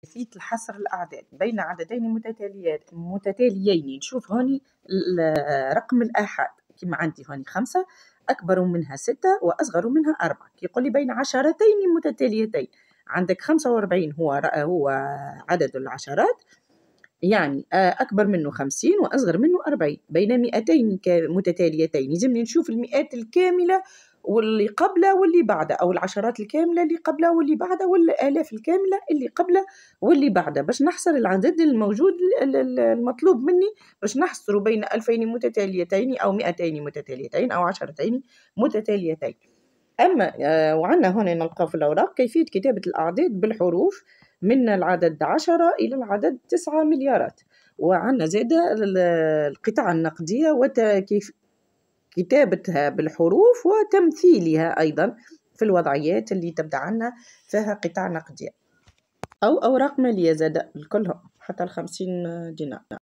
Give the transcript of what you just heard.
كيفية الحصر الأعداد بين عددين متتاليات متتاليين نشوف هوني رقم الآحاد كما عندي هوني خمسة أكبر منها ستة وأصغر منها أربعة يقول لي بين عشرتين متتاليتين عندك خمسة وأربعين هو هو عدد العشرات يعني آه، أكبر منه خمسين وأصغر منه أربعين بين مئتين متتاليتين يلزمني نشوف المئات الكاملة واللي قبله واللي بعده أو العشرات الكاملة اللي قبله واللي بعده والآلاف الكاملة اللي قبله واللي بعده باش نحصر العدد الموجود المطلوب مني باش نحصر بين ألفين متتاليتين أو مئتين متتاليتين أو عشرتين متتاليتين أما آه، وعندنا هنا نلقى في الأوراق كيفية كتابة الأعداد بالحروف من العدد عشرة إلى العدد تسعة مليارات وعندنا زادة القطع النقدية وكيف كتابتها بالحروف وتمثيلها أيضا في الوضعيات اللي تبدا عنا فيها قطع نقدية أو أوراق مالية زادا الكلهم حتى الخمسين دينار